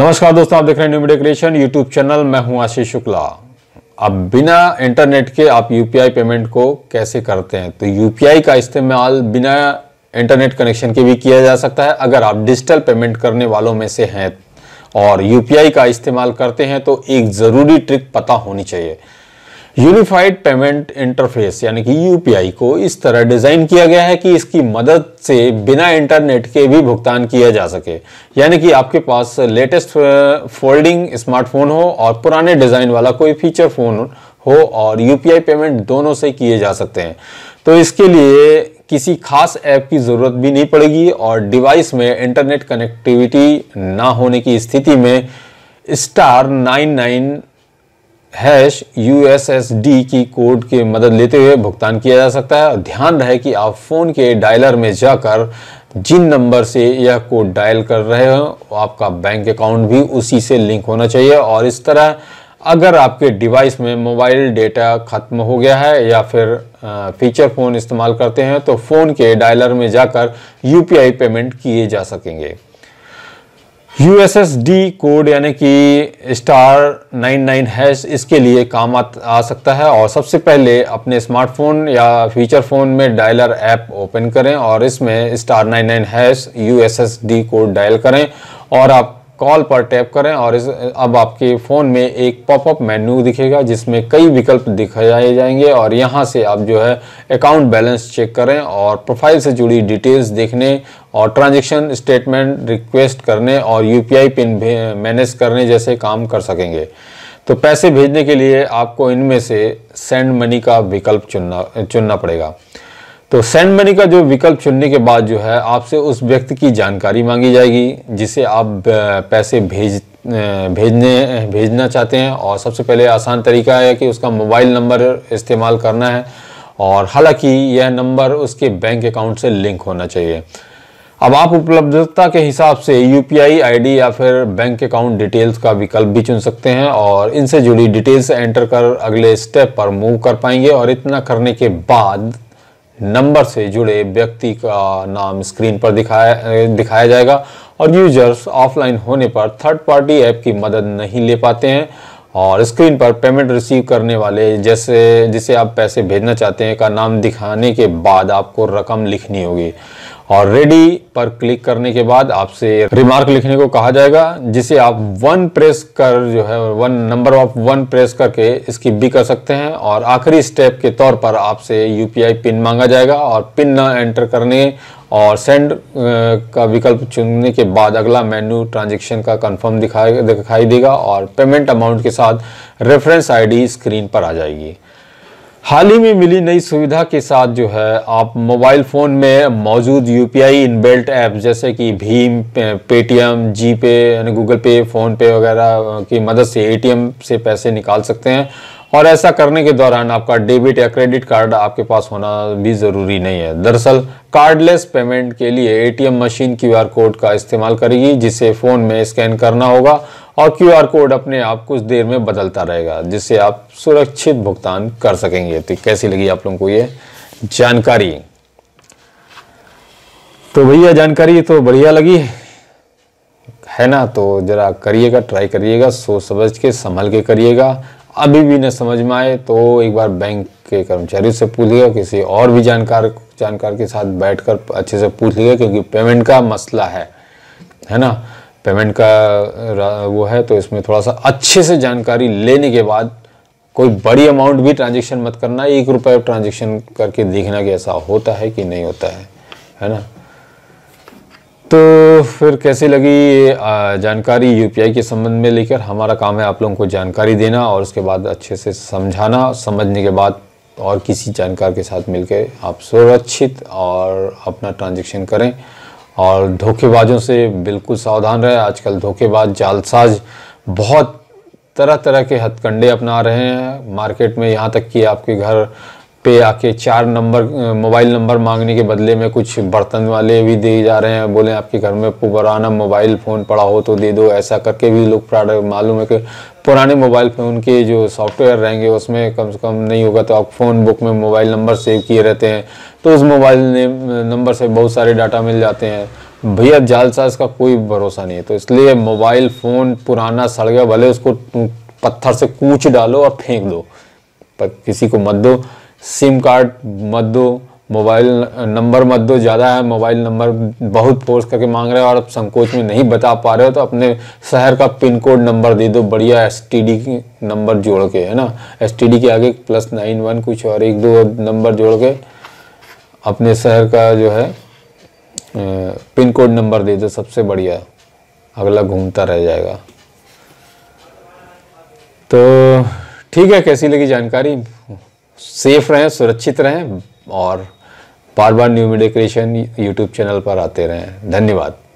नमस्कार दोस्तों आप देख रहे हैं new media creation YouTube channel मैं हूं आशीष शुक्ला अब बिना इंटरनेट के आप यूपीआई पेमेंट को कैसे करते हैं तो यूपीआई का इस्तेमाल बिना इंटरनेट कनेक्शन के भी किया जा सकता है अगर आप डिजिटल पेमेंट करने वालों में से हैं और यूपीआई का इस्तेमाल करते हैं तो एक ज़रूरी ट्रिक पता होनी चाहिए यूनिफाइड पेमेंट इंटरफेस यानी कि यूपीआई को इस तरह डिज़ाइन किया गया है कि इसकी मदद से बिना इंटरनेट के भी भुगतान किया जा सके यानी कि आपके पास लेटेस्ट फोल्डिंग स्मार्टफोन हो और पुराने डिज़ाइन वाला कोई फीचर फ़ोन हो और यूपीआई पेमेंट दोनों से किए जा सकते हैं तो इसके लिए किसी खास ऐप की ज़रूरत भी नहीं पड़ेगी और डिवाइस में इंटरनेट कनेक्टिविटी ना होने की स्थिति में star nine nine hash U की कोड की मदद लेते हुए भुगतान किया जा सकता है और ध्यान रहे कि आप फ़ोन के डायलर में जाकर जिन नंबर से यह कोड डायल कर रहे हो आपका बैंक अकाउंट भी उसी से लिंक होना चाहिए और इस तरह अगर आपके डिवाइस में मोबाइल डेटा ख़त्म हो गया है या फिर फीचर फ़ोन इस्तेमाल करते हैं तो फ़ोन के डायलर में जाकर यू पेमेंट किए जा सकेंगे U S S D code यानी कि स्टार नाइन नाइन हैश इसके लिए काम आ सकता है और सबसे पहले अपने स्मार्टफोन या फीचर फ़ोन में डायलर ऐप ओपन करें और इसमें star nine nine hash U S S D code dial करें और आप कॉल पर टैप करें और इस अब आपके फ़ोन में एक पॉपअप मेन्यू दिखेगा जिसमें कई विकल्प दिखाए जाएंगे और यहाँ से आप जो है अकाउंट बैलेंस चेक करें और प्रोफाइल से जुड़ी डिटेल्स देखने और ट्रांजैक्शन स्टेटमेंट रिक्वेस्ट करने और यूपीआई पिन मैनेज करने जैसे काम कर सकेंगे तो पैसे भेजने के लिए आपको इनमें से सेंड मनी का विकल्प चुनना चुनना पड़ेगा तो सेंड मनी का जो विकल्प चुनने के बाद जो है आपसे उस व्यक्ति की जानकारी मांगी जाएगी जिसे आप पैसे भेज भेजने भेजना चाहते हैं और सबसे पहले आसान तरीका है कि उसका मोबाइल नंबर इस्तेमाल करना है और हालांकि यह नंबर उसके बैंक अकाउंट से लिंक होना चाहिए अब आप उपलब्धता के हिसाब से यू पी या फिर बैंक अकाउंट डिटेल्स का विकल्प भी चुन सकते हैं और इनसे जुड़ी डिटेल्स एंटर कर अगले स्टेप पर मूव कर पाएंगे और इतना करने के बाद नंबर से जुड़े व्यक्ति का नाम स्क्रीन पर दिखाया दिखाया जाएगा और यूजर्स ऑफलाइन होने पर थर्ड पार्टी ऐप की मदद नहीं ले पाते हैं और स्क्रीन पर पेमेंट रिसीव करने वाले जैसे जिसे आप पैसे भेजना चाहते हैं का नाम दिखाने के बाद आपको रकम लिखनी होगी और रेडी पर क्लिक करने के बाद आपसे रिमार्क लिखने को कहा जाएगा जिसे आप वन प्रेस कर जो है one number of one press करके इसकी बी कर सकते हैं और आखिरी स्टेप के तौर पर आपसे यूपीआई पिन मांगा जाएगा और पिन न एंटर करने और सेंड का विकल्प चुनने के बाद अगला मेन्यू ट्रांजेक्शन का कंफर्म दिखाई दिखाई देगा और पेमेंट अमाउंट के साथ रेफरेंस आईडी स्क्रीन पर आ जाएगी हाल ही में मिली नई सुविधा के साथ जो है आप मोबाइल फ़ोन में मौजूद U P I inbuilt app जैसे कि भीम पेटीएम जी पे यानी गूगल पे फ़ोन पे वगैरह की मदद से ए टी एम से पैसे निकाल सकते हैं और ऐसा करने के दौरान आपका डेबिट या क्रेडिट कार्ड आपके पास होना भी ज़रूरी नहीं है दरअसल कार्डलेस पेमेंट के लिए एटीएम मशीन क्यूआर कोड का इस्तेमाल करेगी जिसे फ़ोन में स्कैन करना होगा और आर कोड अपने आप कुछ देर में बदलता रहेगा जिससे आप सुरक्षित भुगतान कर सकेंगे तो कैसी लगी आप लोगों को ये जानकारी तो भैया जानकारी तो बढ़िया लगी है ना तो ज़रा करिएगा ट्राई करिएगा सोच समझ के संभल के करिएगा अभी भी न समझ में आए तो एक बार बैंक के कर्मचारी से पूछिएगा किसी और भी जानकार जानकार के साथ बैठकर अच्छे से पूछ लीजिएगा क्योंकि पेमेंट का मसला है है ना पेमेंट का वो है तो इसमें थोड़ा सा अच्छे से जानकारी लेने के बाद कोई बड़ी अमाउंट भी ट्रांजेक्शन मत करना एक रुपये ट्रांजेक्शन करके देखना कि ऐसा होता है कि नहीं होता है है ना तो फिर कैसे लगी जानकारी यूपीआई के संबंध में लेकर हमारा काम है आप लोगों को जानकारी देना और उसके बाद अच्छे से समझाना समझने के बाद और किसी जानकार के साथ मिलकर आप सुरक्षित और अपना ट्रांजेक्शन करें और धोखेबाजों से बिल्कुल सावधान रहे आजकल धोखेबाज जालसाज बहुत तरह तरह के हथकंडे अपना रहे हैं मार्केट में यहाँ तक कि आपके घर पे आके चार नंबर मोबाइल नंबर मांगने के बदले में कुछ बर्तन वाले भी दे जा रहे हैं बोले आपके घर में पुराना मोबाइल फ़ोन पड़ा हो तो दे दो ऐसा करके भी लोग प्रोडक्ट मालूम है कि पुराने मोबाइल फ़ोन के जो सॉफ्टवेयर रहेंगे उसमें कम से कम नहीं होगा तो आप फ़ोन बुक में मोबाइल नंबर सेव किए रहते हैं तो उस मोबाइल नंबर से बहुत सारे डाटा मिल जाते हैं भैया जालसाज का कोई भरोसा नहीं है तो इसलिए मोबाइल फ़ोन पुराना सड़ गया भले उसको पत्थर से कूच डालो और फेंक दो पर किसी को मत दो सिम कार्ड मत दो मोबाइल नंबर मत दो ज़्यादा है मोबाइल नंबर बहुत फोर्स करके मांग रहे हो और आप संकोच में नहीं बता पा रहे हो तो अपने शहर का पिन कोड नंबर दे दो बढ़िया एस टी नंबर जोड़ के है ना एस टी के आगे प्लस नाइन वन कुछ और एक दो नंबर जोड़ के अपने शहर का जो है पिन कोड नंबर दे दो सबसे बढ़िया अगला घूमता रह जाएगा तो ठीक है कैसी लगी जानकारी सेफ रहें सुरक्षित रहें और बार बार new media creation YouTube channel पर आते रहें धन्यवाद